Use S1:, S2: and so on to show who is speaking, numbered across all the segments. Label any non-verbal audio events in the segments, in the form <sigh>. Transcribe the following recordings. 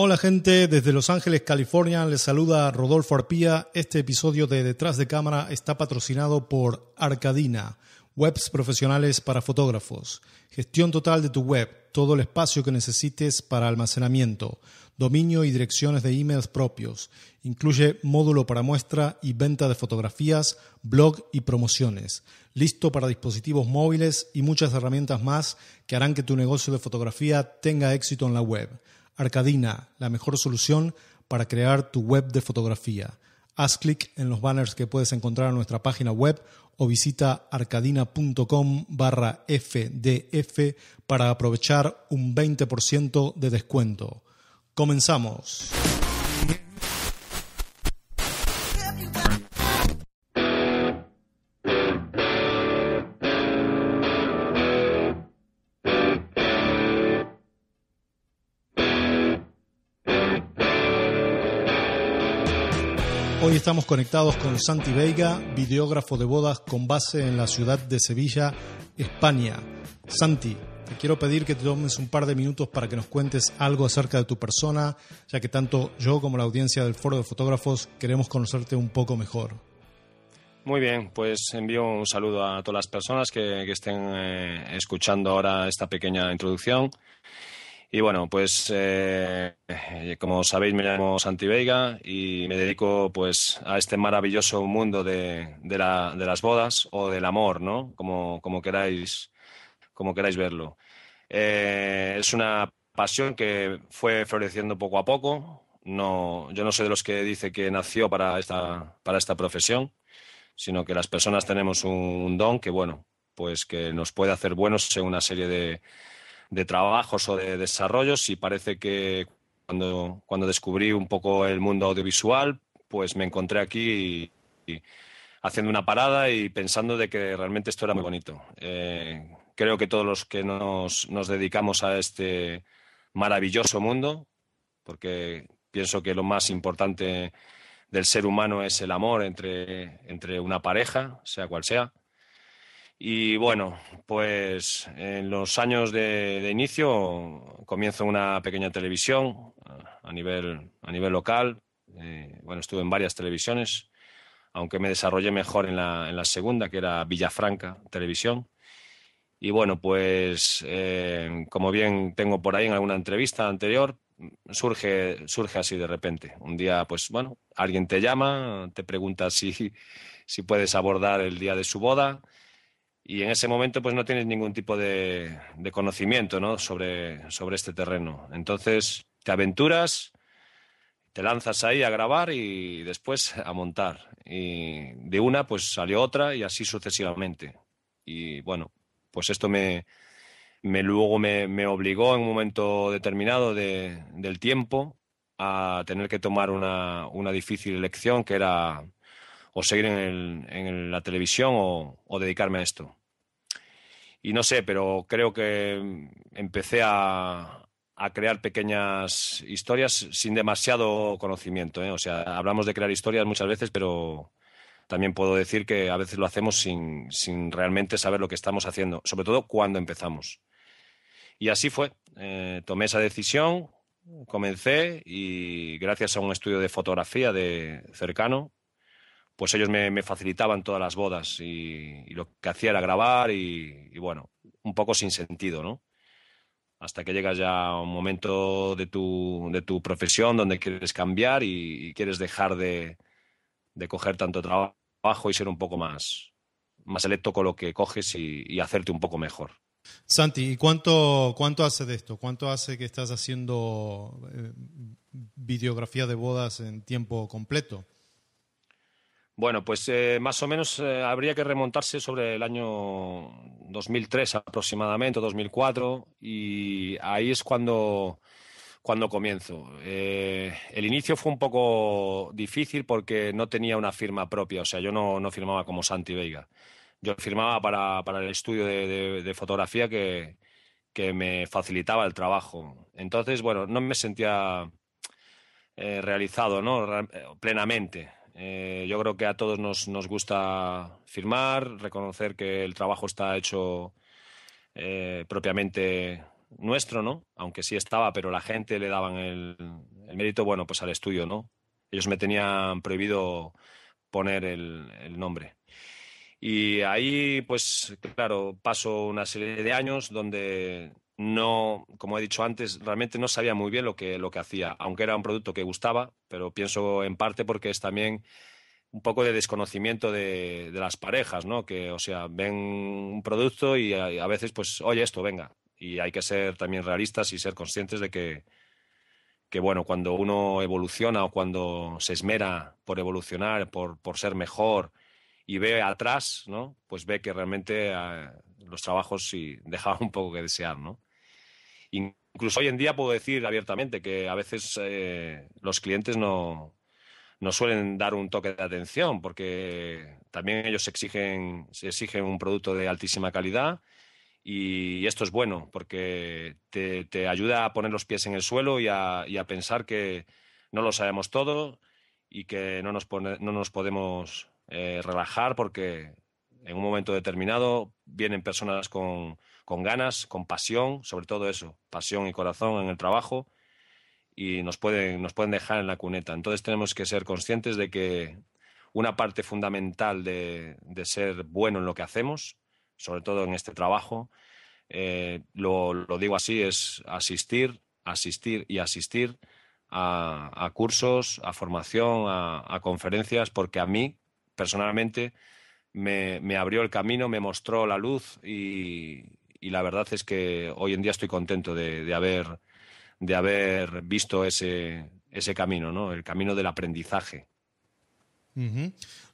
S1: Hola gente, desde Los Ángeles, California, les saluda Rodolfo Arpía. Este episodio de Detrás de Cámara está patrocinado por Arcadina, webs profesionales para fotógrafos. Gestión total de tu web, todo el espacio que necesites para almacenamiento, dominio y direcciones de emails propios. Incluye módulo para muestra y venta de fotografías, blog y promociones. Listo para dispositivos móviles y muchas herramientas más que harán que tu negocio de fotografía tenga éxito en la web. Arcadina, la mejor solución para crear tu web de fotografía. Haz clic en los banners que puedes encontrar en nuestra página web o visita arcadina.com barra FDF para aprovechar un 20% de descuento. Comenzamos. estamos conectados con Santi Veiga, videógrafo de bodas con base en la ciudad de Sevilla, España. Santi, te quiero pedir que te tomes un par de minutos para que nos cuentes algo acerca de tu persona, ya que tanto yo como la audiencia del Foro de Fotógrafos queremos conocerte un poco mejor.
S2: Muy bien, pues envío un saludo a todas las personas que, estén eh, escuchando ahora esta pequeña introducción. Y bueno, pues eh, eh, como sabéis me llamo Santi Veiga y me dedico pues a este maravilloso mundo de, las bodas o del amor, ¿no? Como, como, queráis, como queráis verlo. Eh, es una pasión que fue floreciendo poco a poco. No, yo no soy de los que dice que nació para esta, para esta profesión, sino que las personas tenemos un, un don que, bueno, pues que nos puede hacer buenos en una serie de de trabajos o de desarrollos y parece que cuando, cuando descubrí un poco el mundo audiovisual, pues me encontré aquí y, haciendo una parada y pensando de que realmente esto era muy bonito. Eh, creo que todos los que nos, nos dedicamos a este maravilloso mundo, porque pienso que lo más importante del ser humano es el amor entre, entre una pareja, sea cual sea, y bueno, pues en los años de, inicio comienzo una pequeña televisión a nivel, a nivel local. Eh, bueno, estuve en varias televisiones, aunque me desarrollé mejor en la, segunda, que era Villafranca Televisión. Y bueno, pues eh, como bien tengo por ahí en alguna entrevista anterior, surge, surge así de repente. Un día, pues bueno, alguien te llama, te pregunta si, si puedes abordar el día de su boda y en ese momento pues no tienes ningún tipo de, conocimiento ¿no? sobre, sobre este terreno. Entonces te aventuras, te lanzas ahí a grabar y después a montar. Y de una pues salió otra y así sucesivamente. Y bueno, pues esto me, me luego me, obligó en un momento determinado del tiempo a tener que tomar una, difícil elección que era o seguir en, la televisión o dedicarme a esto y no sé, pero creo que empecé a, crear pequeñas historias sin demasiado conocimiento. ¿eh? O sea, hablamos de crear historias muchas veces, pero también puedo decir que a veces lo hacemos sin, realmente saber lo que estamos haciendo, sobre todo cuando empezamos. Y así fue. Eh, tomé esa decisión, comencé y gracias a un estudio de fotografía de cercano, pues ellos me, facilitaban todas las bodas y, lo que hacía era grabar y, bueno, un poco sin sentido, ¿no? Hasta que llegas ya a un momento de tu, de tu profesión donde quieres cambiar y, quieres dejar de, de, coger tanto trabajo y ser un poco más, más electo con lo que coges y hacerte un poco mejor.
S1: Santi, ¿y cuánto, cuánto hace de esto? ¿Cuánto hace que estás haciendo eh, videografía de bodas en tiempo completo?
S2: Bueno, pues eh, más o menos eh, habría que remontarse sobre el año 2003 aproximadamente, 2004, y ahí es cuando, comienzo. Eh, el inicio fue un poco difícil porque no tenía una firma propia, o sea, yo no, firmaba como Santi Vega. Yo firmaba para, el estudio de, fotografía que, me facilitaba el trabajo. Entonces, bueno, no me sentía realizado ¿no? plenamente. Eh, yo creo que a todos nos, nos, gusta firmar, reconocer que el trabajo está hecho eh, propiamente nuestro, ¿no? Aunque sí estaba, pero la gente le daban el, mérito, bueno, pues al estudio, ¿no? Ellos me tenían prohibido poner el, el nombre. Y ahí, pues claro, paso una serie de años donde no, como he dicho antes, realmente no sabía muy bien lo que, lo que hacía, aunque era un producto que gustaba, pero pienso en parte porque es también un poco de desconocimiento de, de las parejas, ¿no? Que, o sea, ven un producto y a, veces, pues, oye, esto, venga. Y hay que ser también realistas y ser conscientes de que, que bueno, cuando uno evoluciona o cuando se esmera por evolucionar, por, por ser mejor y ve atrás, ¿no? Pues ve que realmente... Ah, los trabajos sí dejaban un poco que desear, ¿no? Incluso hoy en día puedo decir abiertamente que a veces eh, los clientes no, suelen dar un toque de atención porque también ellos exigen, se exigen un producto de altísima calidad y esto es bueno porque te, ayuda a poner los pies en el suelo y a, pensar que no lo sabemos todo y que no nos, no nos podemos eh, relajar porque en un momento determinado vienen personas con, con ganas, con pasión, sobre todo eso, pasión y corazón en el trabajo y nos pueden, nos pueden dejar en la cuneta. Entonces tenemos que ser conscientes de que una parte fundamental de, ser bueno en lo que hacemos, sobre todo en este trabajo, eh, lo, lo, digo así, es asistir, asistir y asistir a, cursos, a formación, a, conferencias, porque a mí, personalmente, me, me, abrió el camino, me mostró la luz y, y la verdad es que hoy en día estoy contento de, haber, de haber visto ese, camino, ¿no? el camino del aprendizaje.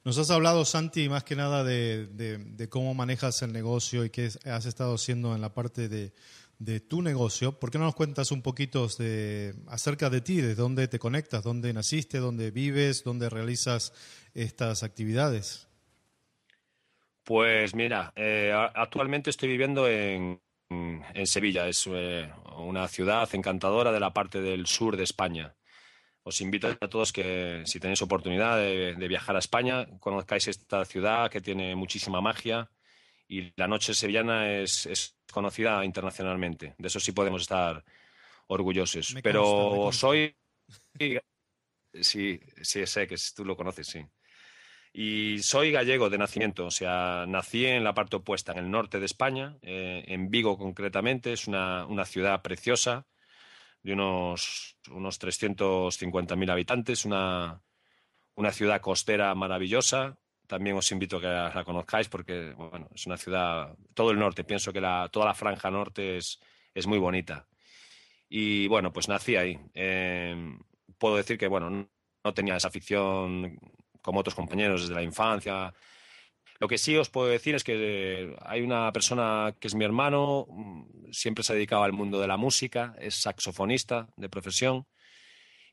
S1: Nos has hablado, Santi, más que nada de, cómo manejas el negocio y qué has estado haciendo en la parte de, tu negocio. ¿Por qué no nos cuentas un poquito de, acerca de ti, de dónde te conectas, dónde naciste, dónde vives, dónde realizas estas actividades?
S2: Pues mira, eh, actualmente estoy viviendo en, Sevilla, es eh, una ciudad encantadora de la parte del sur de España. Os invito a todos que si tenéis oportunidad de, viajar a España, conozcáis esta ciudad que tiene muchísima magia y la noche sevillana es, conocida internacionalmente. De eso sí podemos estar orgullosos. Pero soy... Sí, sí, sé que tú lo conoces, sí. Y soy gallego de nacimiento, o sea, nací en la parte opuesta, en el norte de España, eh, en Vigo concretamente, es una, ciudad preciosa de unos, unos 350.000 habitantes, una, ciudad costera maravillosa. También os invito a que la, conozcáis porque, bueno, es una ciudad, todo el norte, pienso que la, toda la franja norte es, muy bonita. Y bueno, pues nací ahí. Eh, puedo decir que, bueno, no, no tenía esa afición como otros compañeros desde la infancia. Lo que sí os puedo decir es que eh, hay una persona que es mi hermano, mm, siempre se ha dedicado al mundo de la música, es saxofonista de profesión.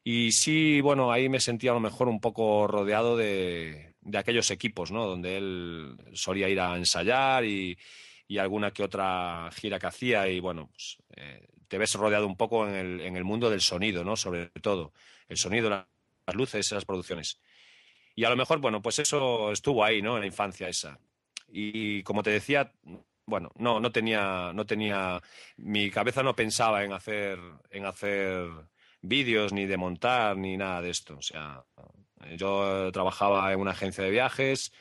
S2: Y sí, bueno, ahí me sentía a lo mejor un poco rodeado de, de aquellos equipos, ¿no? Donde él solía ir a ensayar y, y alguna que otra gira que hacía. Y bueno, pues, eh, te ves rodeado un poco en el, en el, mundo del sonido, ¿no? Sobre todo, el sonido, las luces, esas producciones. Y a lo mejor, bueno, pues eso estuvo ahí, ¿no? En la infancia esa. Y como te decía, bueno, no, no tenía, no tenía, mi cabeza no pensaba en hacer, en hacer vídeos, ni de montar, ni nada de esto. O sea, yo trabajaba en una agencia de viajes,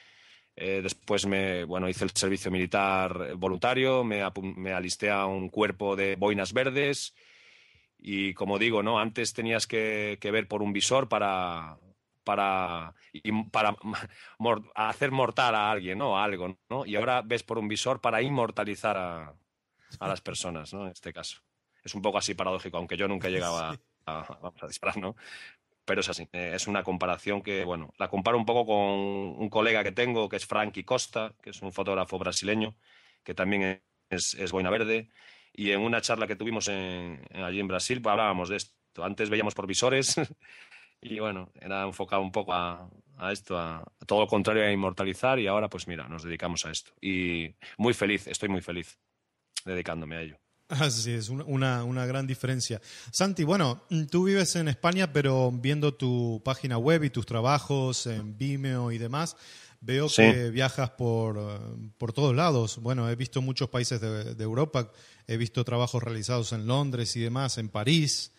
S2: eh, después me, bueno, hice el servicio militar voluntario, me, me, alisté a un cuerpo de boinas verdes y como digo, ¿no? Antes tenías que, que ver por un visor para, para, para <laughs> hacer mortal a alguien, ¿no? A algo, ¿no? Y ahora ves por un visor para inmortalizar a, las personas, ¿no? En este caso. Es un poco así paradójico, aunque yo nunca llegaba a, vamos a disparar, ¿no? Pero es así, eh, es una comparación que, bueno, la comparo un poco con un colega que tengo, que es Frankie Costa, que es un fotógrafo brasileño, que también es, es boina verde, y en una charla que tuvimos allí en Brasil pues hablábamos de esto. Antes veíamos por visores <laughs> Y bueno, era enfocado un poco a, esto, a, todo lo contrario a inmortalizar y ahora pues mira, nos dedicamos a esto. Y muy feliz, estoy muy feliz dedicándome a ello.
S1: Así es, una, una gran diferencia. Santi, bueno, tú vives en España, pero viendo tu página web y tus trabajos en Vimeo y demás, veo que viajas por, por, todos lados. Bueno, he visto muchos países de, Europa, he visto trabajos realizados en Londres y demás, en París.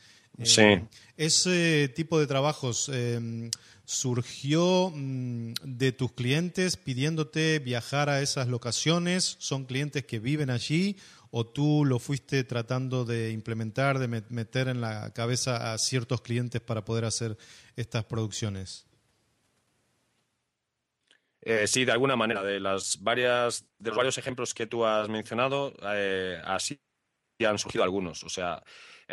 S1: Sí. Eh, ese tipo de trabajos em, surgió mm, de tus clientes pidiéndote viajar a esas locaciones? ¿Son clientes que viven allí o tú lo fuiste tratando de implementar, de meter en la cabeza a ciertos clientes para poder hacer estas producciones?
S2: Eh, sí, de alguna manera, de las varias, de los varios ejemplos que tú has mencionado, eh, así han surgido algunos. O sea,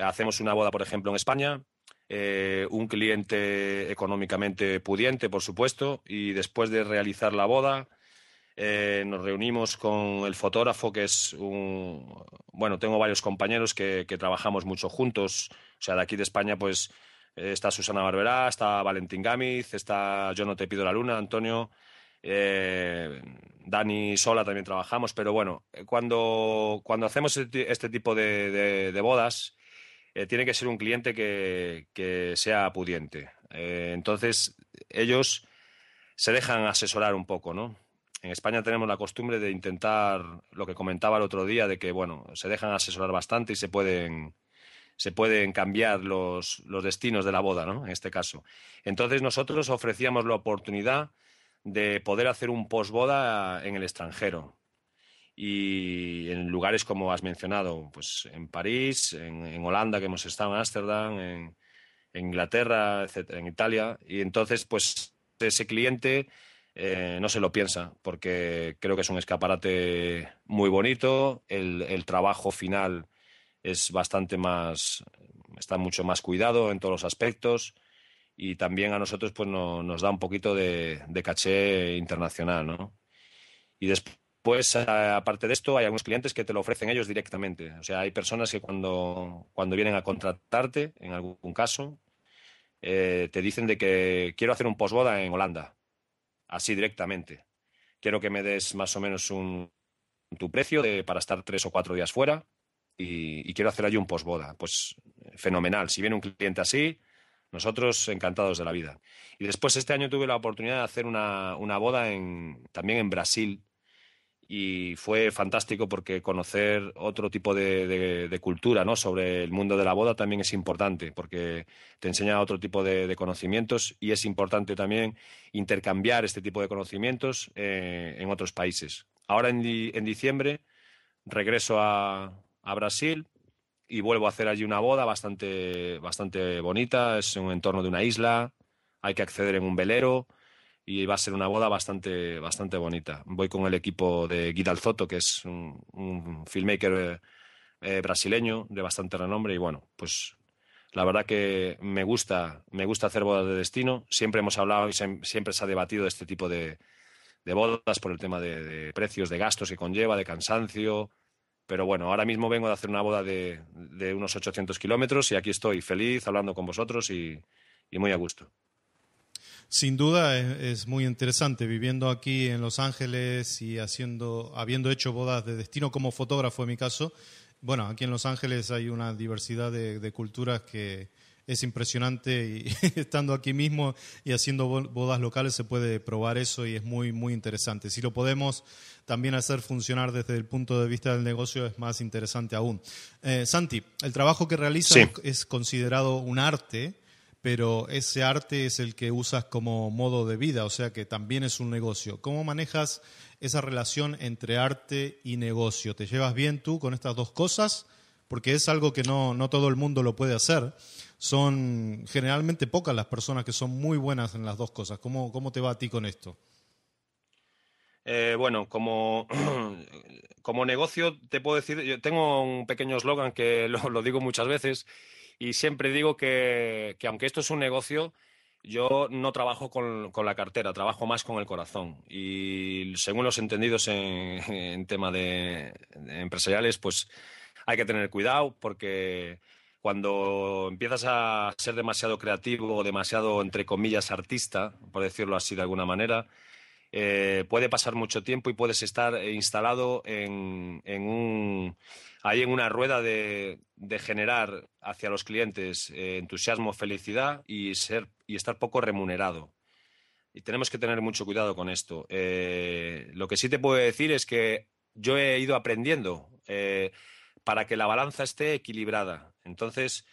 S2: hacemos una boda, por ejemplo, en España, eh, un cliente económicamente pudiente, por supuesto, y después de realizar la boda, eh, nos reunimos con el fotógrafo, que es un... Bueno, tengo varios compañeros que, trabajamos mucho juntos, o sea, de aquí de España, pues eh, está Susana Barberá, está Valentín Gámez, está Yo no te pido la luna, Antonio. Dani Sola también trabajamos, pero bueno, cuando, cuando hacemos este, este tipo de bodas, eh, tiene que ser un cliente que, sea pudiente. Eh, entonces, ellos se dejan asesorar un poco, ¿no? En España tenemos la costumbre de intentar lo que comentaba el otro día, de que, bueno, se dejan asesorar bastante y se pueden, se pueden cambiar los, destinos de la boda, ¿no? En este caso. Entonces, nosotros ofrecíamos la oportunidad de poder hacer un postboda en el extranjero y en lugares como has mencionado, pues en París, en, Holanda que hemos estado, en Ámsterdam, en, Inglaterra, etcétera, en Italia. Y entonces, pues ese cliente eh, no se lo piensa, porque creo que es un escaparate muy bonito, el, trabajo final es bastante más, está mucho más cuidado en todos los aspectos. Y también a nosotros pues, nos da un poquito de, caché internacional, ¿no? Y después pues aparte de esto, hay algunos clientes que te lo ofrecen ellos directamente. O sea, hay personas que cuando, cuando vienen a contratarte, en algún caso, eh, te dicen de que quiero hacer un posboda en Holanda, así directamente. Quiero que me des más o menos un, tu precio de, para estar tres o cuatro días fuera y, quiero hacer allí un posboda. Pues fenomenal. Si viene un cliente así, nosotros encantados de la vida. Y después este año tuve la oportunidad de hacer una, una boda también en Brasil y fue fantástico porque conocer otro tipo de, cultura ¿no? sobre el mundo de la boda también es importante porque te enseña otro tipo de, conocimientos y es importante también intercambiar este tipo de conocimientos eh, en otros países. Ahora en, en diciembre regreso a, Brasil y vuelvo a hacer allí una boda bastante, bastante bonita, es un entorno de una isla, hay que acceder en un velero y va a ser una boda bastante, bastante bonita. Voy con el equipo de Guida que es un, filmmaker eh, eh, brasileño de bastante renombre y bueno, pues la verdad que me gusta, me gusta hacer bodas de destino. Siempre hemos hablado y siempre se ha debatido este tipo de, bodas por el tema de, precios, de gastos que conlleva, de cansancio. Pero bueno, ahora mismo vengo de hacer una boda de, unos 800 kilómetros y aquí estoy feliz hablando con vosotros y muy a gusto.
S1: Sin duda es, muy interesante viviendo aquí en Los Ángeles y haciendo, habiendo hecho bodas de destino como fotógrafo en mi caso. Bueno, aquí en Los Ángeles hay una diversidad de, culturas que es impresionante y <laughs> estando aquí mismo y haciendo bodas locales se puede probar eso y es muy, muy interesante. Si lo podemos también hacer funcionar desde el punto de vista del negocio es más interesante aún. Eh, Santi, el trabajo que realizas es considerado un arte pero ese arte es el que usas como modo de vida, o sea que también es un negocio. ¿Cómo manejas esa relación entre arte y negocio? ¿Te llevas bien tú con estas dos cosas? Porque es algo que no, todo el mundo lo puede hacer. Son generalmente pocas las personas que son muy buenas en las dos cosas. ¿Cómo, te va a ti con esto?
S2: Eh, bueno, <clears throat> como, negocio te puedo decir, yo tengo un pequeño eslogan que <laughs> lo digo muchas veces y siempre digo que, aunque esto es un negocio, yo no trabajo con, la cartera, trabajo más con el corazón. Y según los entendidos en, <laughs> tema de, empresariales, pues hay que tener cuidado porque cuando empiezas a ser demasiado creativo o demasiado, entre comillas, artista, por decirlo así de alguna manera, eh, puede pasar mucho tiempo y puedes estar eh, instalado en un hay en una rueda de, generar hacia los clientes eh, entusiasmo, felicidad y, ser, y estar poco remunerado. Y tenemos que tener mucho cuidado con esto. Eh, lo que sí te puedo decir es que yo he ido aprendiendo eh, para que la balanza esté equilibrada. Entonces,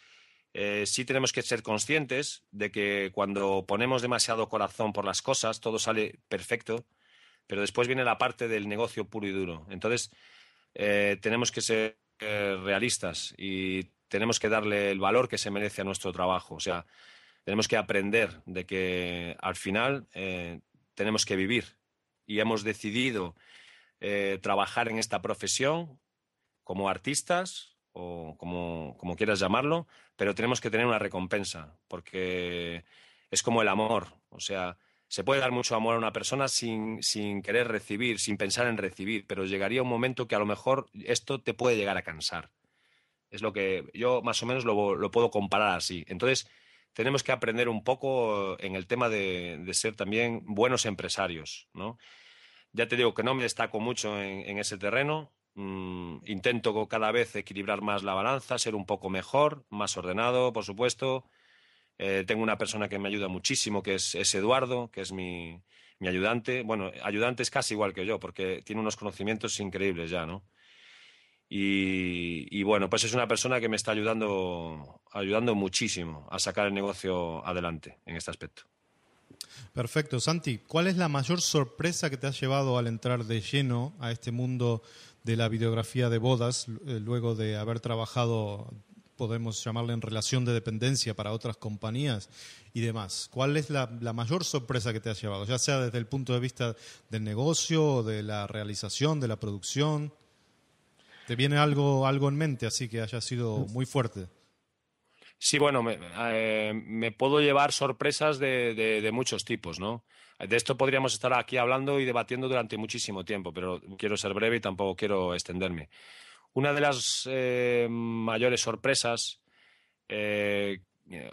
S2: sí tenemos que ser conscientes de que cuando ponemos demasiado corazón por las cosas, todo sale perfecto, pero después viene la parte del negocio puro y duro. Entonces, eh, tenemos que ser eh, realistas y tenemos que darle el valor que se merece a nuestro trabajo. O sea, tenemos que aprender de que al final eh, tenemos que vivir y hemos decidido trabajar en esta profesión como artistas o como, como quieras llamarlo, pero tenemos que tener una recompensa porque es como el amor. O sea, se puede dar mucho amor a una persona sin, querer recibir, sin pensar en recibir, pero llegaría un momento que a lo mejor esto te puede llegar a cansar. Es lo que yo más o menos lo, puedo comparar así. Entonces, tenemos que aprender un poco en el tema de, ser también buenos empresarios, ¿no? Ya te digo que no me destaco mucho en, ese terreno. Mm, intento cada vez equilibrar más la balanza, ser un poco mejor, más ordenado, por supuesto, eh, tengo una persona que me ayuda muchísimo, que es, Eduardo, que es mi, ayudante. Bueno, ayudante es casi igual que yo, porque tiene unos conocimientos increíbles ya, ¿no? Y, bueno, pues es una persona que me está ayudando, ayudando muchísimo a sacar el negocio adelante en este aspecto.
S1: Perfecto, Santi. ¿Cuál es la mayor sorpresa que te has llevado al entrar de lleno a este mundo de la videografía de bodas, eh, luego de haber trabajado podemos llamarle en relación de dependencia para otras compañías y demás. ¿Cuál es la, mayor sorpresa que te ha llevado? Ya sea desde el punto de vista del negocio, de la realización, de la producción. ¿Te viene algo, algo en mente así que haya sido muy fuerte?
S2: Sí, bueno, me, eh, puedo llevar sorpresas de, de muchos tipos, ¿no? De esto podríamos estar aquí hablando y debatiendo durante muchísimo tiempo, pero quiero ser breve y tampoco quiero extenderme. Una de las eh, mayores sorpresas, eh,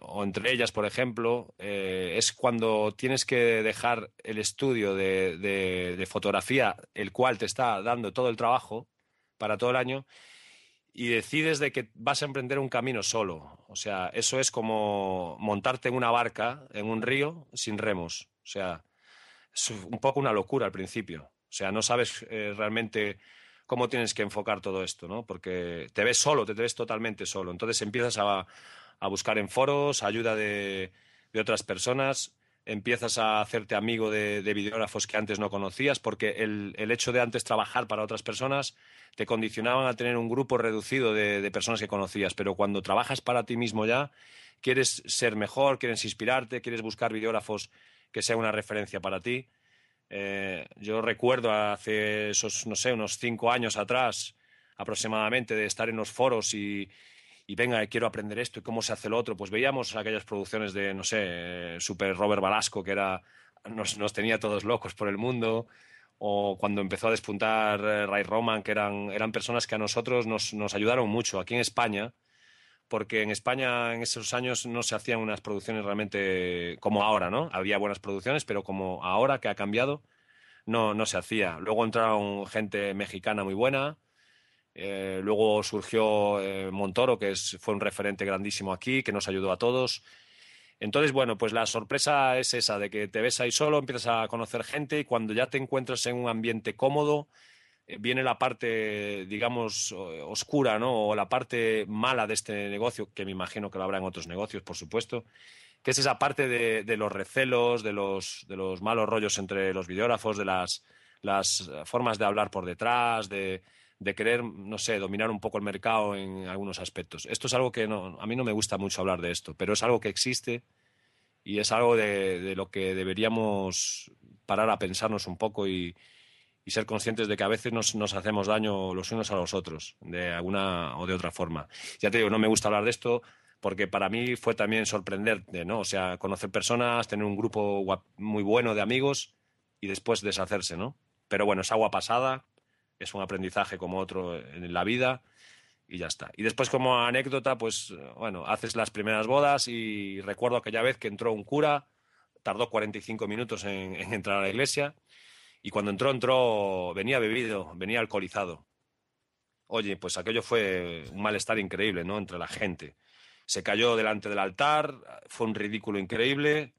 S2: o entre ellas, por ejemplo, eh, es cuando tienes que dejar el estudio de, de, fotografía, el cual te está dando todo el trabajo para todo el año, y decides de que vas a emprender un camino solo. O sea, eso es como montarte en una barca, en un río, sin remos. O sea, es un poco una locura al principio. O sea, no sabes realmente cómo tienes que enfocar todo esto, ¿no? Porque te ves solo, te, ves totalmente solo. Entonces empiezas a, buscar en foros, ayuda de, otras personas, empiezas a hacerte amigo de, videógrafos que antes no conocías, porque el, hecho de antes trabajar para otras personas te condicionaban a tener un grupo reducido de, de personas que conocías, pero cuando trabajas para ti mismo ya, quieres ser mejor, quieres inspirarte, quieres buscar videógrafos que sea una referencia para ti. Eh, yo recuerdo hace esos, no sé, unos cinco años atrás aproximadamente de estar en los foros y, venga, eh, quiero aprender esto y cómo se hace lo otro. Pues veíamos aquellas producciones de, no sé, eh, Super Robert Balasco, que era, nos, tenía todos locos por el mundo, o cuando empezó a despuntar Ray Roman, que eran, eran personas que a nosotros nos ayudaron mucho. Aquí en España, porque en España en esos años no se hacían unas producciones realmente como ahora, ¿no? Había buenas producciones, pero como ahora que ha cambiado, no, se hacía. Luego entraron gente mexicana muy buena, eh, luego surgió eh, Montoro, que fue un referente grandísimo aquí, que nos ayudó a todos. Entonces, bueno, pues la sorpresa es esa, de que te ves ahí solo, empiezas a conocer gente y cuando ya te encuentras en un ambiente cómodo, eh, viene la parte, digamos, oscura, ¿no? O la parte mala de este negocio, que me imagino que lo habrá en otros negocios, por supuesto, que es esa parte de, los recelos, de los, de los malos rollos entre los videógrafos, de las, las eh, formas de hablar por detrás, de, querer, no sé, dominar un poco el mercado en algunos aspectos. Esto es algo que a mí no me gusta mucho hablar de esto, pero es algo que existe y es algo de lo que deberíamos parar a pensarnos un poco y, y ser conscientes de que a veces nos, hacemos daño los unos a los otros, de alguna o de otra forma. Ya te digo, no me gusta hablar de esto porque para mí fue también sorprenderte, ¿no? O sea, conocer personas, tener un grupo muy bueno de amigos y después deshacerse, ¿no? Pero bueno, es agua pasada, es un aprendizaje como otro en la vida y ya está. Y después como anécdota, pues bueno, haces las primeras bodas y recuerdo aquella vez que entró un cura, tardó 45 minutos en entrar a la iglesia y cuando entró, entró, venía bebido, venía alcoholizado. Oye, pues aquello fue un malestar increíble, ¿no? Entre la gente. Se cayó delante del altar, fue un ridículo increíble.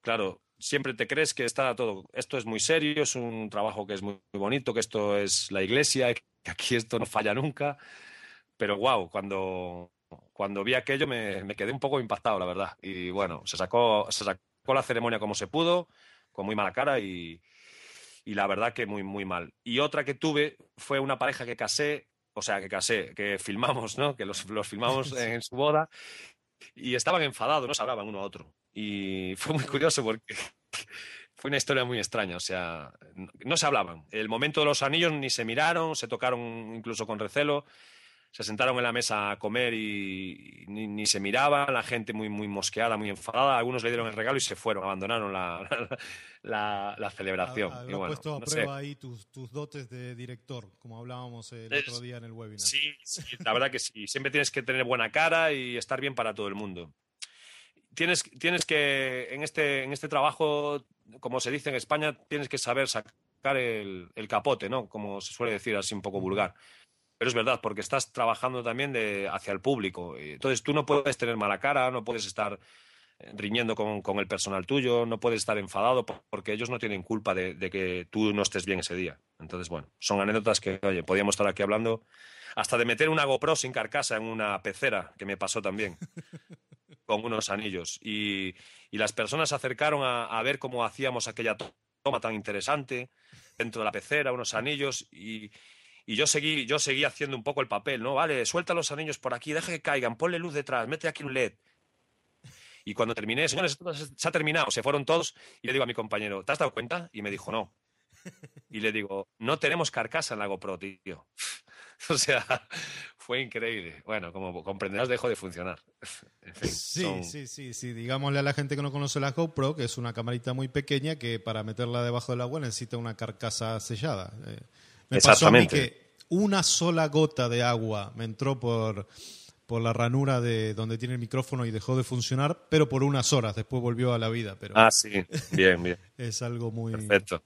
S2: Claro, siempre te crees que está todo, esto es muy serio, es un trabajo que es muy, bonito, que esto es la iglesia, que aquí esto no falla nunca. Pero guau, cuando, cuando vi aquello me, me quedé un poco impactado, la verdad. Y bueno, se sacó, se sacó la ceremonia como se pudo, con muy mala cara y, y la verdad que muy, muy mal. Y otra que tuve fue una pareja que casé, o sea, que casé, que filmamos, ¿no? Que los, los filmamos <laughs> en su boda y estaban enfadados, no se hablaban uno a otro. Y fue muy curioso porque <laughs> fue una historia muy extraña, o sea, no, no se hablaban. El momento de los anillos ni se miraron, se tocaron incluso con recelo se sentaron en la mesa a comer y ni, se miraban, la gente muy, muy mosqueada, muy enfadada, algunos le dieron el regalo y se fueron, abandonaron la, <laughs> celebración. Ha, puesto a prueba
S1: ahí tus, dotes de director, como hablábamos el otro día en el webinar. Sí, sí,
S2: la verdad que sí, siempre tienes que tener buena cara y estar bien para todo el mundo. Tienes, que, en este, en este trabajo, como se dice en España, tienes que saber sacar el, el capote, ¿no? Como se suele decir así un poco vulgar. Pero es verdad, porque estás trabajando también de, hacia el público. Eh, entonces tú no puedes tener mala cara, no puedes estar eh, riñendo con, el personal tuyo, no puedes estar enfadado porque ellos no tienen culpa de, que tú no estés bien ese día. Entonces, bueno, son anécdotas que, oye, podíamos estar aquí hablando hasta de meter una GoPro sin carcasa en una pecera, que me pasó también. <laughs> con unos anillos. Y, las personas se acercaron a, ver cómo hacíamos aquella toma tan interesante dentro de la pecera, unos anillos. Y, y yo seguí, yo seguí haciendo un poco el papel, ¿no? Vale, suelta los anillos por aquí, deja que caigan, ponle luz detrás, mete aquí un LED. Y cuando terminé, señores, se ha terminado, se fueron todos, y le digo a mi compañero, ¿te has dado cuenta? Y me dijo, no. Y le digo, no tenemos carcasa en la GoPro, tío. <laughs> O sea, fue increíble. Bueno, como comprenderás, dejó de funcionar. sí,
S1: sí, sí, sí. Digámosle a la gente que no conoce la GoPro, que es una camarita muy pequeña que para meterla debajo del agua necesita una carcasa sellada. Eh,
S2: me Exactamente. Pasó a mí
S1: que una sola gota de agua me entró por, por la ranura de donde tiene el micrófono y dejó de funcionar, pero por unas horas, después volvió a la vida. Pero ah, sí, bien, bien. <laughs> es algo muy... Perfecto.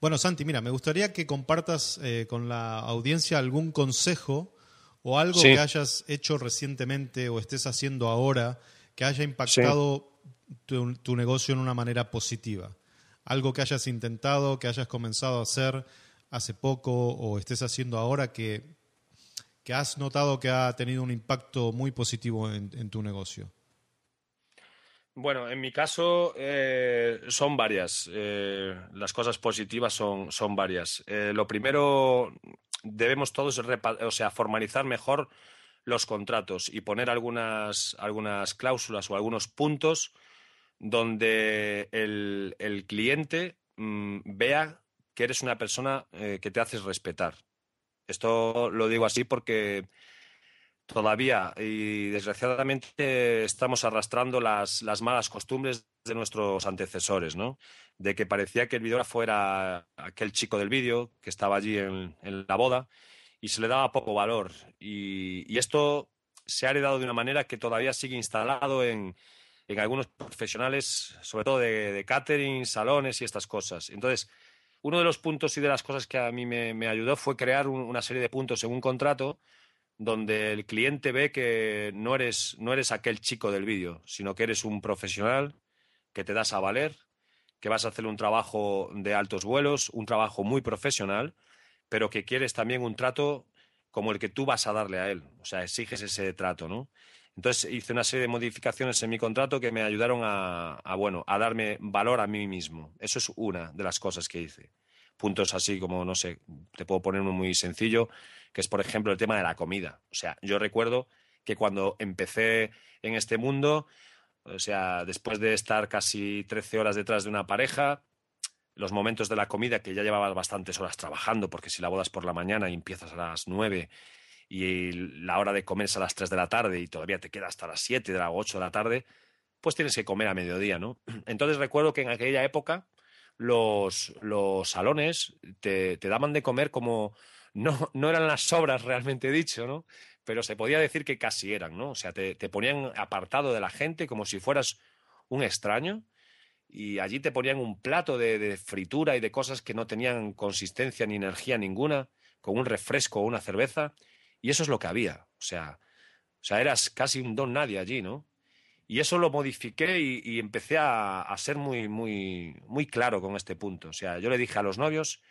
S1: Bueno, Santi, mira, me gustaría que compartas eh, con la audiencia algún consejo o algo que hayas hecho recientemente o estés haciendo ahora que haya impactado tu, negocio en una manera positiva algo que hayas intentado, que hayas comenzado a hacer hace poco o estés haciendo ahora que, has notado que ha tenido un impacto muy positivo en, tu negocio.
S2: Bueno, en mi caso eh, son varias. Eh, las cosas positivas son, varias. Eh, lo primero, debemos todos o sea, formalizar mejor los contratos y poner algunas, algunas cláusulas o algunos puntos donde el, cliente mm, vea que eres una persona eh, que te haces respetar. Esto lo digo así porque todavía y desgraciadamente estamos arrastrando las, malas costumbres de nuestros antecesores, De que parecía que el videógrafo fuera aquel chico del vídeo que estaba allí en, la boda y se le daba poco valor. y esto se ha heredado de una manera que todavía sigue instalado en, en algunos profesionales, sobre todo de, catering, salones y estas cosas. Entonces, uno de los puntos y de las cosas que a mí me, ayudó fue crear una serie de puntos en un contrato donde el cliente ve que no eres, no eres aquel chico del vídeo, sino que eres un profesional que te das a valer, que vas a hacer un trabajo de altos vuelos, un trabajo muy profesional, pero que quieres también un trato como el que tú vas a darle a él. O sea, exiges ese trato, ¿no? Entonces hice una serie de modificaciones en mi contrato que me ayudaron a, bueno, a darme valor a mí mismo. Eso es una de las cosas que hice. Puntos así como, no sé, te puedo poner uno muy sencillo, que es, por ejemplo, el tema de la comida. O sea, yo recuerdo que cuando empecé en este mundo, o sea, después de estar casi 13 horas detrás de una pareja, los momentos de la comida, que ya llevabas bastantes horas trabajando, porque si la bodas por la mañana y empiezas a las 9 y la hora de comer es a las 3 de la tarde y todavía te queda hasta las 7 o las 8 de la tarde, pues tienes que comer a mediodía, ¿no? <clears throat> Entonces recuerdo que en aquella época los, los salones te, daban de comer como... No, no eran las sobras realmente dicho, ¿no? Pero se podía decir que casi eran, ¿no? O sea, te, te ponían apartado de la gente como si fueras un extraño y allí te ponían un plato de, fritura y de cosas que no tenían consistencia ni energía ninguna, con un refresco o una cerveza, y eso es lo que había. O sea, o sea eras casi un don nadie allí, ¿no? Y eso lo modifiqué y, empecé a, ser muy, muy, muy claro con este punto. O sea, yo le dije a los novios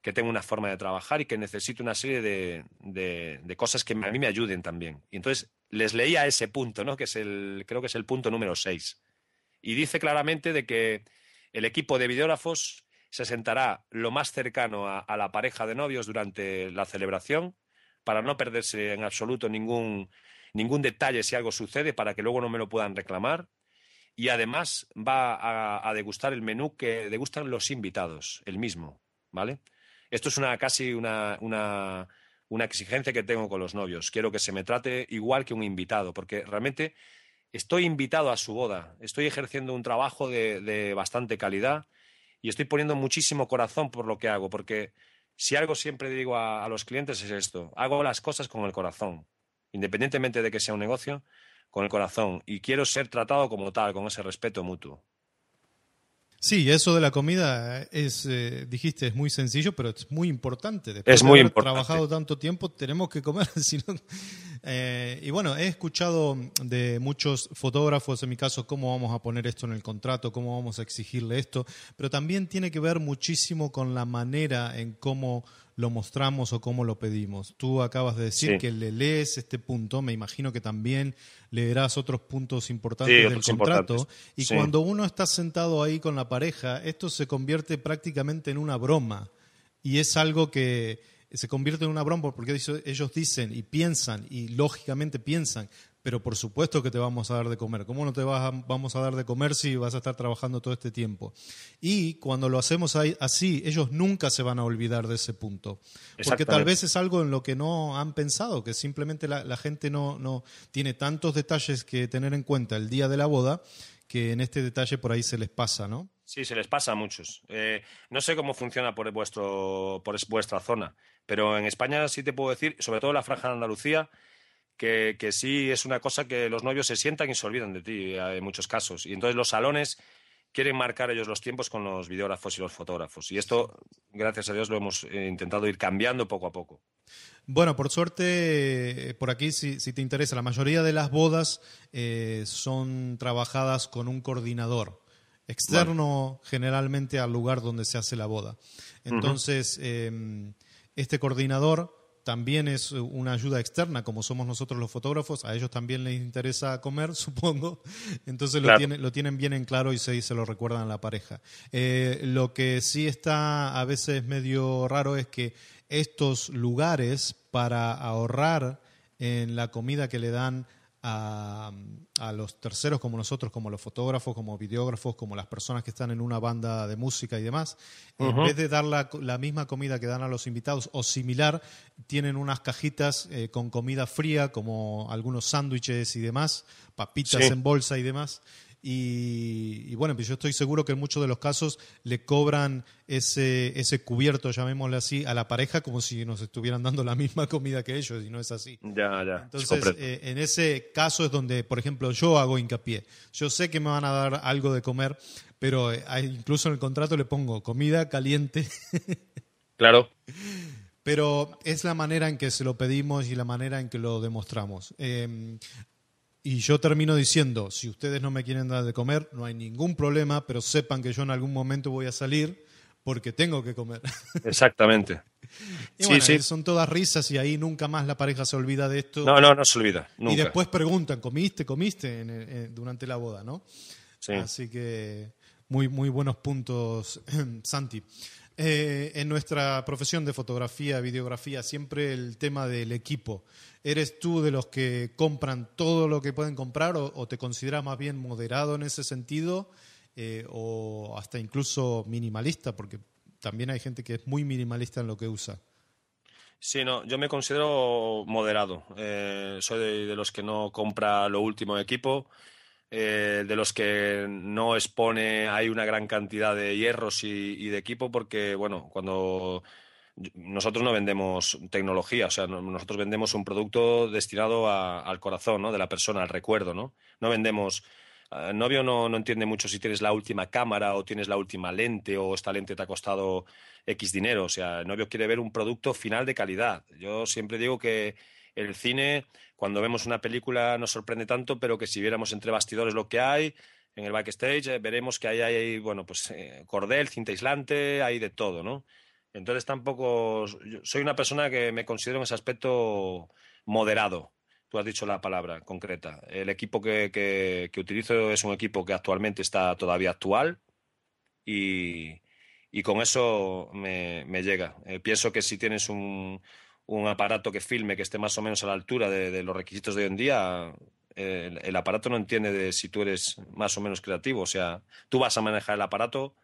S2: que tengo una forma de trabajar y que necesito una serie de, cosas que a mí me ayuden también. Y entonces les leía ese punto, ¿no? Que es el, creo que es el punto número 6. Y dice claramente de que el equipo de videógrafos se sentará lo más cercano a la pareja de novios durante la celebración para no perderse en absoluto ningún, ningún detalle si algo sucede, para que luego no me lo puedan reclamar. Y además va a, degustar el menú que degustan los invitados, el mismo, ¿vale? Esto es una casi una, exigencia que tengo con los novios. Quiero que se me trate igual que un invitado, porque realmente estoy invitado a su boda, estoy ejerciendo un trabajo de, bastante calidad y estoy poniendo muchísimo corazón por lo que hago, porque si algo siempre digo a, los clientes es esto, hago las cosas con el corazón, independientemente de que sea un negocio, con el corazón y quiero ser tratado como tal, con ese respeto mutuo.
S1: Sí, eso de la comida es, eh, dijiste, es muy sencillo, pero es muy importante. es muy de haber trabajado tanto tiempo, tenemos que comer, <laughs> si no, eh, y bueno, he escuchado de muchos fotógrafos, en mi caso, cómo vamos a poner esto en el contrato, cómo vamos a exigirle esto, pero también tiene que ver muchísimo con la manera en cómo lo mostramos o cómo lo pedimos. Tú acabas de decir que le lees este punto, me imagino que también leerás otros puntos importantes del contrato. Y cuando uno está sentado ahí con la pareja, esto se convierte prácticamente en una broma. Y es algo que, se convierte en una broma porque ellos dicen y piensan y lógicamente piensan, pero por supuesto que te vamos a dar de comer. ¿Cómo no te vamos a dar de comer si vas a estar trabajando todo este tiempo? Y cuando lo hacemos así, ellos nunca se van a olvidar de ese punto. Porque tal vez es algo en lo que no han pensado, que simplemente la, gente no, no tiene tantos detalles que tener en cuenta el día de la boda que en este detalle por ahí se les pasa, ¿no?
S2: Sí, se les pasa a muchos. Eh, no sé cómo funciona por, vuestro, por vuestra zona. Pero en España sí te puedo decir, sobre todo en la franja de Andalucía, que, sí es una cosa que los novios se sientan y se olvidan de ti eh, en muchos casos. Y entonces los salones quieren marcar ellos los tiempos con los videógrafos y los fotógrafos. Y esto, gracias a Dios, lo hemos eh, intentado ir cambiando poco a poco.
S1: Bueno, por suerte, eh, por aquí, si, te interesa, la mayoría de las bodas son trabajadas con un coordinador externo generalmente al lugar donde se hace la boda. Entonces, em, este coordinador también es eh, una ayuda externa, como somos nosotros los fotógrafos, a ellos también les interesa comer, <laughs> supongo, entonces lo, tienen, bien en claro y se, lo recuerdan a la pareja. Eh, lo que sí está a veces medio raro es que estos lugares para ahorrar en la comida que le dan a, los terceros como nosotros, como los fotógrafos, como videógrafos, como las personas que están en una banda de música y demás, en vez de dar la, misma comida que dan a los invitados o similar, tienen unas cajitas eh, con comida fría, como algunos sándwiches y demás, papitas en bolsa y demás. Y, bueno, pues yo estoy seguro que en muchos de los casos le cobran ese, ese cubierto, llamémosle así, a la pareja como si nos estuvieran dando la misma <laughs> comida que ellos y no es así.
S2: Ya, ya. Entonces,
S1: eh, en ese caso es donde, por ejemplo, yo hago hincapié. Yo sé que me van a dar algo de comer, pero eh, incluso en el contrato le pongo comida caliente. <laughs> claro pero es la manera en que se lo pedimos y la manera en que lo demostramos. Em, y yo termino diciendo, si ustedes no me quieren dar de comer, no hay ningún problema, pero sepan que yo en algún momento voy a salir porque tengo que comer.
S2: <laughs> Exactamente. sí, sí. Son
S1: todas risas y ahí nunca más la pareja se olvida de esto. No, no, no se olvida. Nunca. Y después preguntan, ¿comiste, comiste durante la boda, no? Así que muy, muy buenos puntos, <clears throat> Santi. Eh, en nuestra profesión de fotografía, videografía, siempre el tema del equipo. ¿Eres tú de los que compran todo lo que pueden comprar o, te consideras más bien moderado en ese sentido eh, o hasta incluso minimalista? Porque también hay gente que es muy minimalista en lo que usa.
S2: Sí, yo me considero moderado. Eh, soy de, de, los que no compra lo último equipo. Eh, de los que no expone, hay una gran cantidad de hierros y, de equipo, porque, bueno, cuando nosotros no vendemos tecnología, o sea, nosotros vendemos un producto destinado al corazón, ¿no? De la persona, al recuerdo, ¿no? No vendemos. Eh, el novio no, no, entiende mucho si tienes la última cámara o tienes la última lente o esta lente te ha costado X dinero. O sea, el novio quiere ver un producto final de calidad. Yo siempre digo que el cine, cuando vemos una película nos sorprende tanto, pero que si viéramos entre bastidores lo que hay, en el backstage eh, veremos que ahí hay, bueno, pues eh, cordel, cinta aislante, hay de todo, ¿no? Entonces tampoco soy una persona que me considero en ese aspecto moderado. Tú has dicho la palabra concreta. El equipo que, que, utilizo es un equipo que actualmente está todavía actual y, y con eso me, llega. Eh, pienso que si tienes un, un aparato que filme que esté más o menos a la altura de, los requisitos de hoy en día, eh, el, aparato no entiende de si tú eres más o menos creativo. O sea, tú vas a manejar el aparato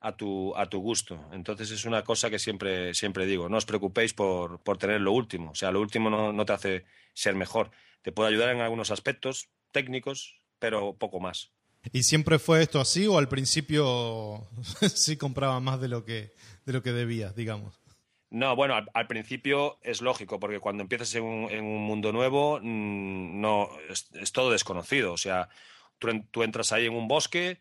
S2: a tu, a tu gusto. Entonces es una cosa que siempre, siempre digo, no os preocupéis por, tener lo último. O sea, lo último no, te hace ser mejor. Te puede ayudar en algunos aspectos técnicos, pero poco más.
S1: ¿Y siempre fue esto así o al principio <laughs> sí compraba más de lo que, de lo que digamos?
S2: No, bueno, al, principio es lógico, porque cuando empiezas en un, mundo nuevo, mm, no es, todo desconocido. O sea, tú, entras ahí en un bosque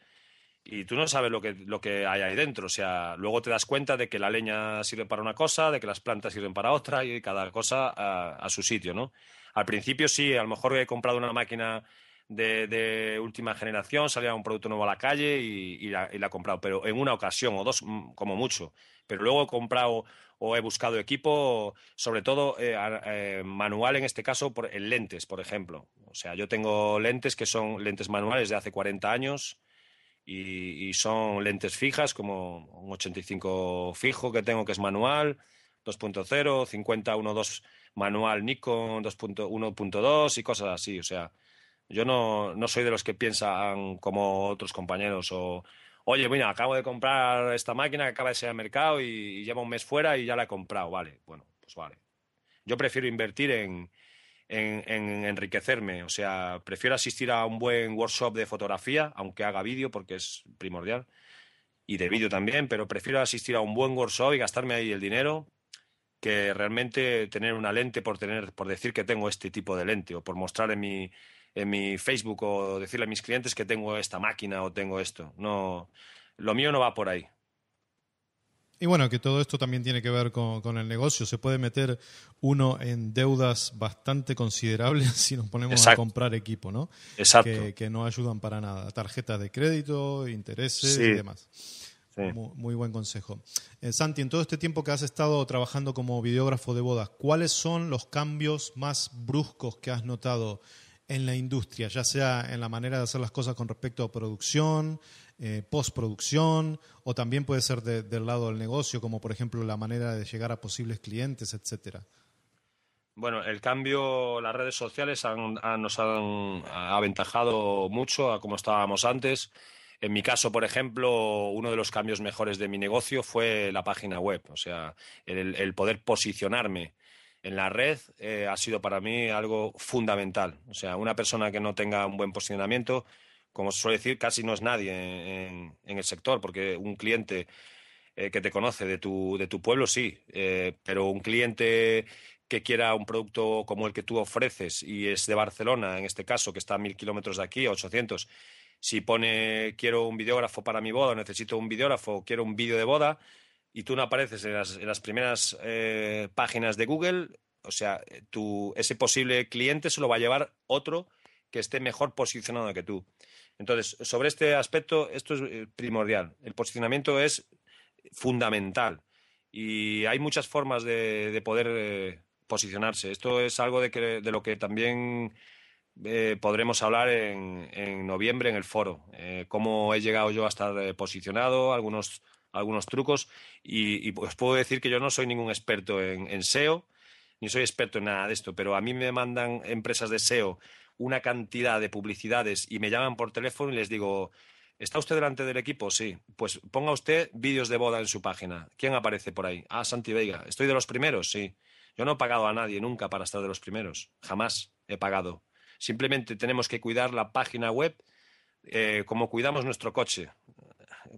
S2: y tú no sabes lo que, hay ahí dentro. O sea, luego te das cuenta de que la leña sirve para una cosa, de que las plantas sirven para otra y cada cosa a, su sitio, ¿no? Al principio sí, a lo mejor he comprado una máquina de, última generación, salía un producto nuevo a la calle y, la, y la he comprado, pero en una ocasión o dos mm, como mucho. Pero luego he comprado o he buscado equipo, sobre todo eh, eh, manual en este caso, por, en lentes, por ejemplo. O sea, yo tengo lentes que son lentes manuales de hace 40 años y, son lentes fijas, como un 85 fijo que tengo que es manual, 2.0, 50, 1.2 manual Nikon 2.1.2 y cosas así. O sea, yo no, no soy de los que piensan como otros compañeros o oye, mira, acabo de comprar esta máquina que acaba de ser al mercado y, llevo un mes fuera y ya la he comprado, vale, bueno, pues vale. Yo prefiero invertir en, en, enriquecerme. O sea, prefiero asistir a un buen workshop de fotografía, aunque haga vídeo, porque es primordial, y de vídeo también, pero prefiero asistir a un buen workshop y gastarme ahí el dinero que realmente tener una lente por tener, por decir que tengo este tipo de lente, o por mostrar en mi, en mi Facebook o decirle a mis clientes que tengo esta máquina o tengo esto. No, lo mío no va por ahí.
S1: Y bueno, que todo esto también tiene que ver con, el negocio. Se puede meter uno en deudas bastante considerables <laughs> si nos ponemos a comprar equipo, ¿no? Exacto. Que, no ayudan para nada. Tarjetas de crédito, intereses y demás. Muy, buen consejo. Eh, Santi, en todo este tiempo que has estado trabajando como videógrafo de bodas, ¿cuáles son los cambios más bruscos que has notado en la industria, ya sea en la manera de hacer las cosas con respecto a producción, eh, postproducción, o también puede ser del lado del negocio, como por ejemplo la manera de llegar a posibles clientes, etcétera.
S2: Bueno, el cambio, las redes sociales nos han aventajado mucho a como estábamos antes. En mi caso, por ejemplo, uno de los cambios mejores de mi negocio fue la página web, o sea, el poder posicionarme en la red eh, ha sido para mí algo fundamental. O sea, una persona que no tenga un buen posicionamiento, como se suele decir, casi no es nadie en, el sector, porque un cliente eh, que te conoce de tu, pueblo, sí, eh, pero un cliente que quiera un producto como el que tú ofreces y es de Barcelona, en este caso, que está a mil kilómetros de aquí, a 800, si pone quiero un videógrafo para mi boda, necesito un videógrafo, quiero un vídeo de boda, y tú no apareces en las, en las primeras eh, páginas de Google, o sea, tu, ese posible cliente se lo va a llevar otro que esté mejor posicionado que tú. Entonces, sobre este aspecto, esto es eh, primordial. El posicionamiento es fundamental y hay muchas formas de, poder eh, posicionarse. Esto es algo de, lo que también podremos hablar en, en, noviembre en el foro. cómo he llegado yo a estar posicionado, algunos algunos trucos y, pues os puedo decir que yo no soy ningún experto en, SEO, ni soy experto en nada de esto, pero a mí me mandan empresas de SEO una cantidad de publicidades y me llaman por teléfono y les digo, ¿Está usted delante del equipo? Sí. Pues ponga usted vídeos de boda en su página. ¿Quién aparece por ahí? Ah, Santi Vega... ¿Estoy de los primeros? Sí. Yo no he pagado a nadie nunca para estar de los primeros. Jamás he pagado. Simplemente tenemos que cuidar la página web eh, como cuidamos nuestro coche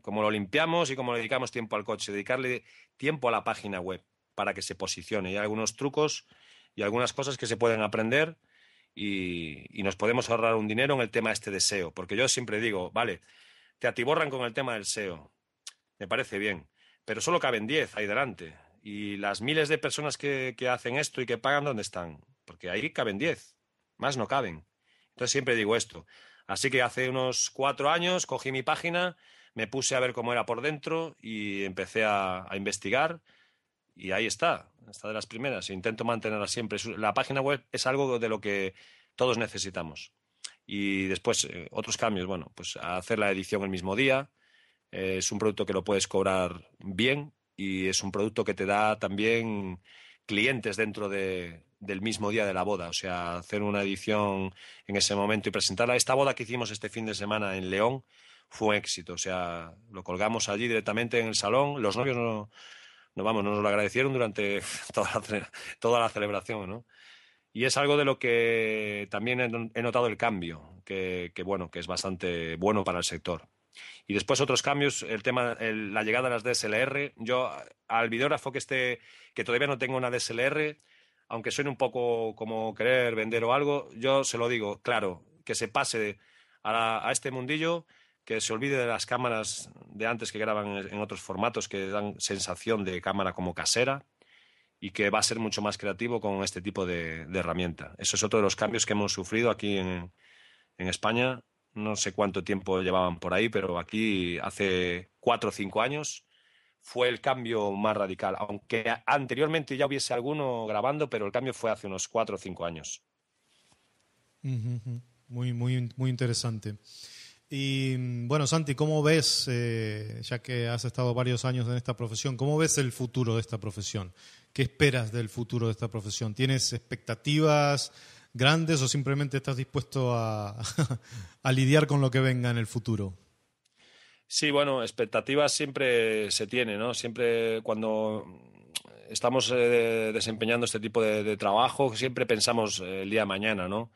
S2: como lo limpiamos y como le dedicamos tiempo al coche, dedicarle tiempo a la página web para que se posicione. Hay algunos trucos y algunas cosas que se pueden aprender y, nos podemos ahorrar un dinero en el tema este de este deseo. SEO. Porque yo siempre digo, vale, te atiborran con el tema del SEO, me parece bien, pero solo caben 10 ahí delante. Y las miles de personas que, que hacen esto y que pagan, ¿dónde están? Porque ahí caben 10, más no caben. Entonces siempre digo esto. Así que hace unos cuatro años cogí mi página, me puse a ver cómo era por dentro y empecé a, investigar y ahí está, está de las primeras. Intento mantenerla siempre. La página web es algo de lo que todos necesitamos. Y después, eh, otros cambios, bueno, pues hacer la edición el mismo día. Eh, es un producto que lo puedes cobrar bien y es un producto que te da también clientes dentro del mismo día de la boda. O sea, hacer una edición en ese momento y presentarla. Esta boda que hicimos este fin de semana en León fue un éxito. O sea, lo colgamos allí directamente en el salón. Los novios no, no vamos, no nos lo agradecieron durante <laughs> toda la, toda la celebración, ¿no? Y es algo de lo que también he notado el cambio, que, que, bueno, que es bastante bueno para el sector. Y después otros cambios, el tema, la llegada de las DSLR. Yo al videógrafo que esté, que todavía no tengo una DSLR, aunque suene un poco como querer vender o algo, yo se lo digo, claro, que se pase a este mundillo que se olvide de las cámaras de antes que graban en otros formatos que dan sensación de cámara como casera y que va a ser mucho más creativo con este tipo de, herramienta. Eso es otro de los cambios que hemos sufrido aquí en, en España. No sé cuánto tiempo llevaban por ahí, pero aquí hace cuatro o cinco años fue el cambio más radical, aunque anteriormente ya hubiese alguno grabando, pero el cambio fue hace unos cuatro o cinco años.
S1: Muy, muy, muy interesante. Y mm, bueno, Santi, ¿cómo ves, eh, ya que has estado varios años en esta profesión, cómo ves el futuro de esta profesión? ¿Qué esperas del futuro de esta profesión? ¿Tienes expectativas grandes o simplemente estás dispuesto a, <laughs> lidiar con lo que venga en el futuro?
S2: Sí, bueno, expectativas siempre se tiene, ¿no? Siempre cuando estamos eh, desempeñando este tipo de, de, trabajo, siempre pensamos eh, el día de mañana, ¿no?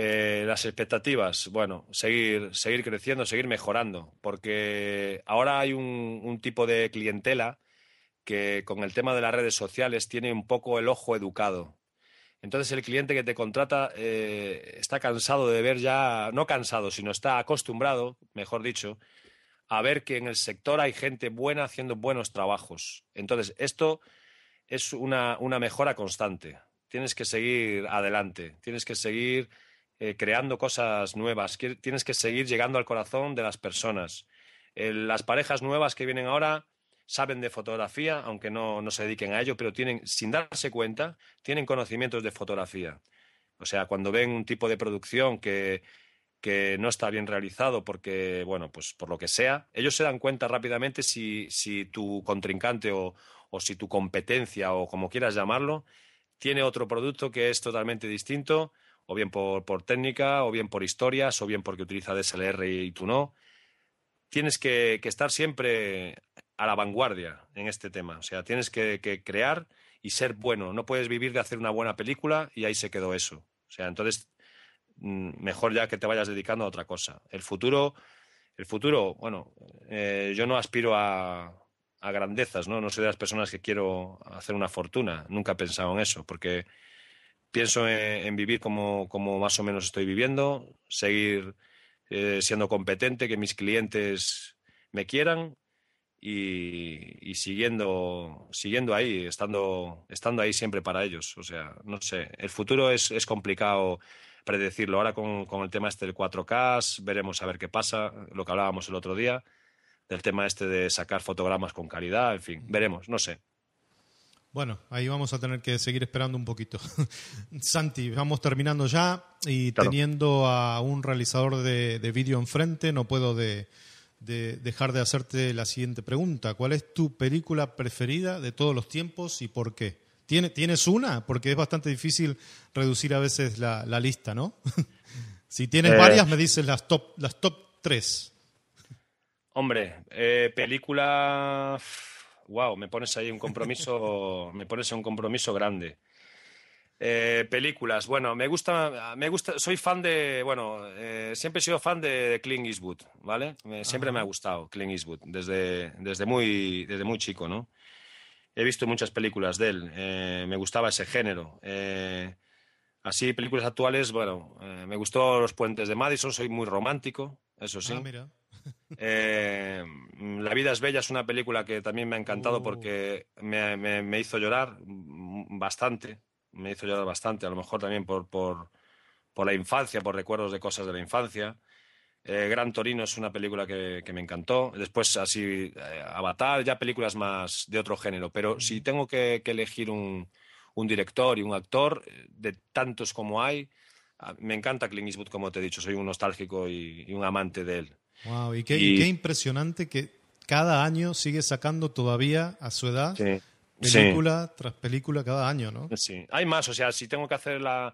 S2: Eh, las expectativas, bueno, seguir, seguir creciendo, seguir mejorando, porque ahora hay un, tipo de clientela que con el tema de las redes sociales tiene un poco el ojo educado. Entonces el cliente que te contrata eh, está cansado de ver ya, no cansado, sino está acostumbrado, mejor dicho, a ver que en el sector hay gente buena haciendo buenos trabajos. Entonces esto es una, una mejora constante. Tienes que seguir adelante, tienes que seguir eh, creando cosas nuevas, tienes que seguir llegando al corazón de las personas. las parejas nuevas que vienen ahora saben de fotografía, aunque no, se dediquen a ello, pero tienen, sin darse cuenta, tienen conocimientos de fotografía. O sea, cuando ven un tipo de producción que, no está bien realizado porque, bueno, pues por lo que sea, ellos se dan cuenta rápidamente si, tu contrincante o si tu competencia o como quieras llamarlo, tiene otro producto que es totalmente distinto o bien por, técnica, o bien por historias, o bien porque utiliza DSLR y tú no. Tienes que, estar siempre a la vanguardia en este tema. O sea, tienes que, crear y ser bueno. No puedes vivir de hacer una buena película y ahí se quedó eso. O sea, entonces, mm, mejor ya que te vayas dedicando a otra cosa. El futuro, el futuro bueno, eh, yo no aspiro a, a grandezas, ¿no? No soy de las personas que quiero hacer una fortuna. Nunca he pensado en eso, porque pienso en, vivir como, como, más o menos estoy viviendo, seguir eh, siendo competente, que mis clientes me quieran y, siguiendo, siguiendo ahí, estando, estando ahí siempre para ellos. O sea, no sé, el futuro es, complicado predecirlo. Ahora con, con, el tema este del 4K, veremos a ver qué pasa, lo que hablábamos el otro día, del tema este de sacar fotogramas con calidad, en fin, veremos, no sé.
S1: Bueno, ahí vamos a tener que seguir esperando un poquito. <laughs> Santi, vamos terminando ya y teniendo a un realizador de, vídeo enfrente, no puedo de, dejar de hacerte la siguiente pregunta. ¿Cuál es tu película preferida de todos los tiempos y por qué? ¿Tienes una? Porque es bastante difícil reducir a veces la, lista, ¿no? <laughs> si tienes eh. varias, me dices las top, las top tres.
S2: Hombre, eh, película wow, me pones ahí un compromiso, <laughs> me pones un compromiso grande. Eh, películas, bueno, me gusta, me gusta, soy fan de, bueno, eh, siempre he sido fan de, Clint Eastwood, ¿vale? siempre me ha gustado Clint Eastwood, desde, desde, muy, desde muy chico, ¿no? He visto muchas películas de él, eh, me gustaba ese género. así, películas actuales, bueno, me gustó Los Puentes de Madison, soy muy romántico, eso sí. Ah, mira. Eh, la vida es bella es una película que también me ha encantado uh. porque me, hizo llorar bastante, me hizo llorar bastante, a lo mejor también por, por, la infancia, por recuerdos de cosas de la infancia. Eh, Gran Torino es una película que, me encantó. Después, así, eh, Avatar, ya películas más de otro género. Pero si tengo que, elegir un, director y un actor, de tantos como hay, me encanta Clint Eastwood, como te he dicho. Soy un nostálgico y un amante de él.
S1: Wow, y qué, impresionante que cada año sigue sacando todavía a su edad
S2: película
S1: tras película cada año, ¿no? Sí,
S2: hay más, o sea, si tengo que hacer la,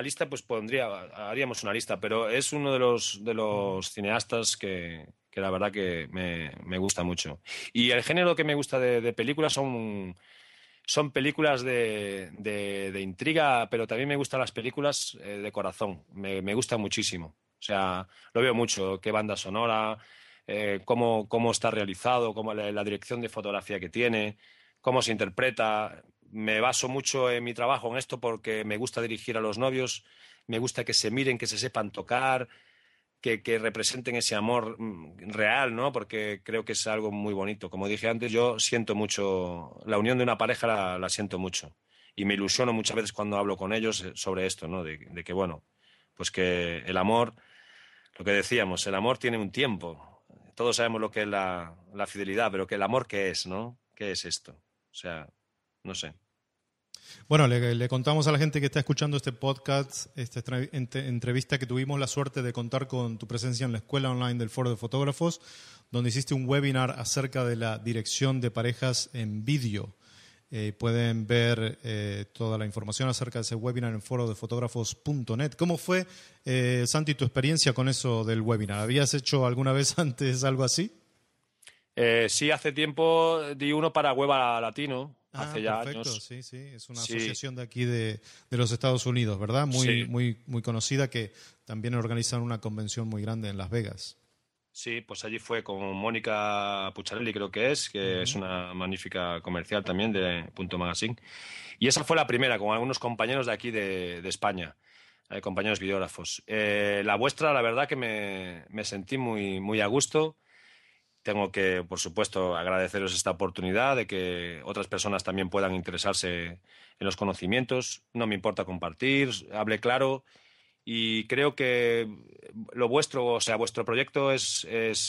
S2: lista, pues pondría, haríamos una lista, pero es uno de los, de los cineastas que, la verdad que me, gusta mucho. Y el género que me gusta de, películas son, son películas de, intriga, pero también me gustan las películas eh, de corazón, me, me gusta muchísimo. O sea, lo veo mucho, qué banda sonora, eh, cómo, está realizado, cómo la, dirección de fotografía que tiene, cómo se interpreta. Me baso mucho en mi trabajo en esto porque me gusta dirigir a los novios, me gusta que se miren, que se sepan tocar, que, representen ese amor mm, real, ¿no? Porque creo que es algo muy bonito. Como dije antes, yo siento mucho, la unión de una pareja la, siento mucho. Y me ilusiono muchas veces cuando hablo con ellos eh, sobre esto, ¿no? de que, bueno, pues que el amor lo que decíamos, el amor tiene un tiempo. Todos sabemos lo que es la, fidelidad, pero que el amor qué es, ¿no? ¿Qué es esto? O sea, no sé.
S1: Bueno, le, le, contamos a la gente que está escuchando este podcast, esta entrevista que tuvimos la suerte de contar con tu presencia en la Escuela Online del Foro de Fotógrafos, donde hiciste un webinar acerca de la dirección de parejas en vídeo. Eh, pueden ver eh, toda la información acerca de ese webinar en foro de fotógrafos.net. ¿Cómo fue, eh, Santi, tu experiencia con eso del webinar? ¿Habías hecho alguna vez <laughs> antes algo así?
S2: sí, hace tiempo di uno para Hueva Latino. Ah, hace ya perfecto, sí, sí. Es una asociación de aquí
S1: de, los Estados Unidos, ¿verdad? Muy, muy, muy conocida que también organizan una convención muy grande en Las Vegas.
S2: Sí, pues allí fue con Mónica Pucharelli, creo que es, que es una magnífica comercial también de Punto Magazine. Y esa fue la primera, con algunos compañeros de aquí de, España, eh, compañeros videógrafos. Eh, la vuestra, la verdad que me, me, sentí muy, muy a gusto. Tengo que, por supuesto, agradeceros esta oportunidad de que otras personas también puedan interesarse en los conocimientos. No me importa compartir, hable claro y creo que lo vuestro, o sea, vuestro proyecto es,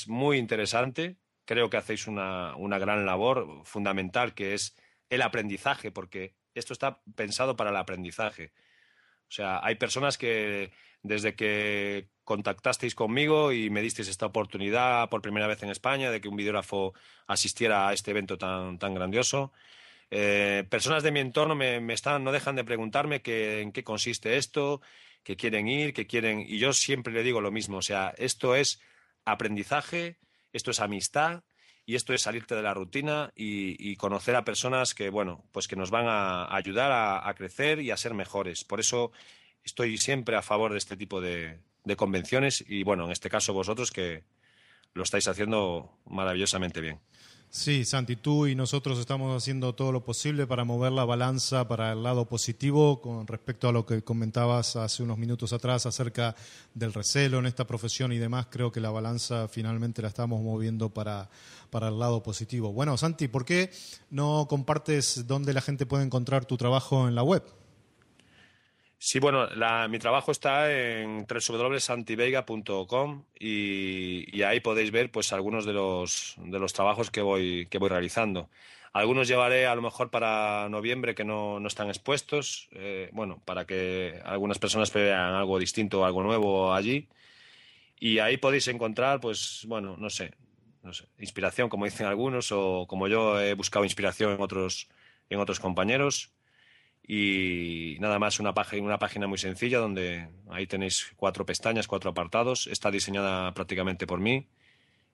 S2: muy interesante. Creo que hacéis una, gran labor fundamental que es el aprendizaje, porque esto está pensado para el aprendizaje. O sea, hay personas que desde que contactasteis conmigo y me disteis esta oportunidad por primera vez en España de que un videógrafo asistiera a este evento tan, tan grandioso, eh, personas de mi entorno me, están, no dejan de preguntarme en qué consiste esto, que quieren ir, que quieren... Y yo siempre le digo lo mismo, o sea, esto es aprendizaje, esto es amistad y esto es salirte de la rutina y, conocer a personas que, bueno, pues que nos van a ayudar a, crecer y a ser mejores. Por eso estoy siempre a favor de este tipo de convenciones y, bueno, en este caso vosotros que lo estáis haciendo maravillosamente bien.
S1: Sí, Santi, tú y nosotros estamos haciendo todo lo posible para mover la balanza para el lado positivo con respecto a lo que comentabas hace unos minutos atrás acerca del recelo en esta profesión y demás. Creo que la balanza finalmente la estamos moviendo para, para el lado positivo. Bueno, Santi, ¿por qué no compartes dónde la gente puede encontrar tu trabajo en la web?
S2: Sí, bueno, mi trabajo está en www.santiveiga.com y, y, ahí podéis ver pues algunos de los, trabajos que voy, que voy realizando. Algunos llevaré a lo mejor para noviembre que no, están expuestos, eh, bueno, para que algunas personas vean algo distinto, algo nuevo allí. Y ahí podéis encontrar, pues, bueno, no sé, no sé, inspiración, como dicen algunos, o como yo he buscado inspiración en otros, en otros compañeros. Y nada más, una, página, una página muy sencilla donde ahí tenéis cuatro pestañas, cuatro apartados. Está diseñada prácticamente por mí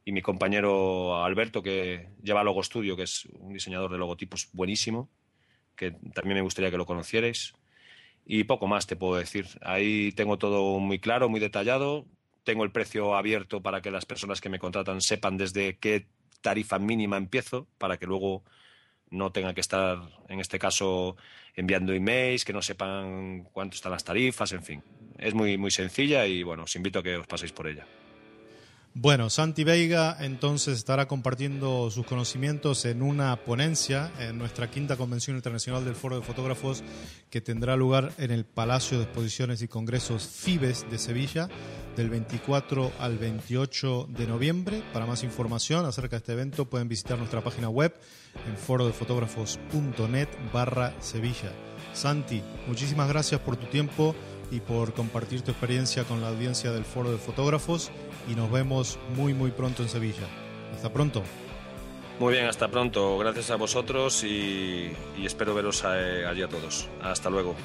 S2: y mi compañero Alberto, que lleva Logo Studio, que es un diseñador de logotipos buenísimo, que también me gustaría que lo conocierais. Y poco más te puedo decir. Ahí tengo todo muy claro, muy detallado. Tengo el precio abierto para que las personas que me contratan sepan desde qué tarifa mínima empiezo, para que luego no tenga que estar, en este caso, enviando emails, que no sepan cuánto están las tarifas, en fin. Es muy, muy sencilla y bueno, os invito a que os paséis por ella.
S1: Bueno, Santi Veiga entonces estará compartiendo sus conocimientos en una ponencia en nuestra quinta convención internacional del Foro de Fotógrafos que tendrá lugar en el Palacio de Exposiciones y Congresos FIBES de Sevilla del 24 al 28 de noviembre. Para más información acerca de este evento pueden visitar nuestra página web en forodefotógrafos.net barra Sevilla. Santi, muchísimas gracias por tu tiempo y por compartir tu experiencia con la audiencia del Foro de Fotógrafos y nos vemos muy muy pronto en Sevilla. Hasta pronto.
S2: Muy bien, hasta pronto. Gracias a vosotros y, espero veros eh, allí a todos. Hasta luego.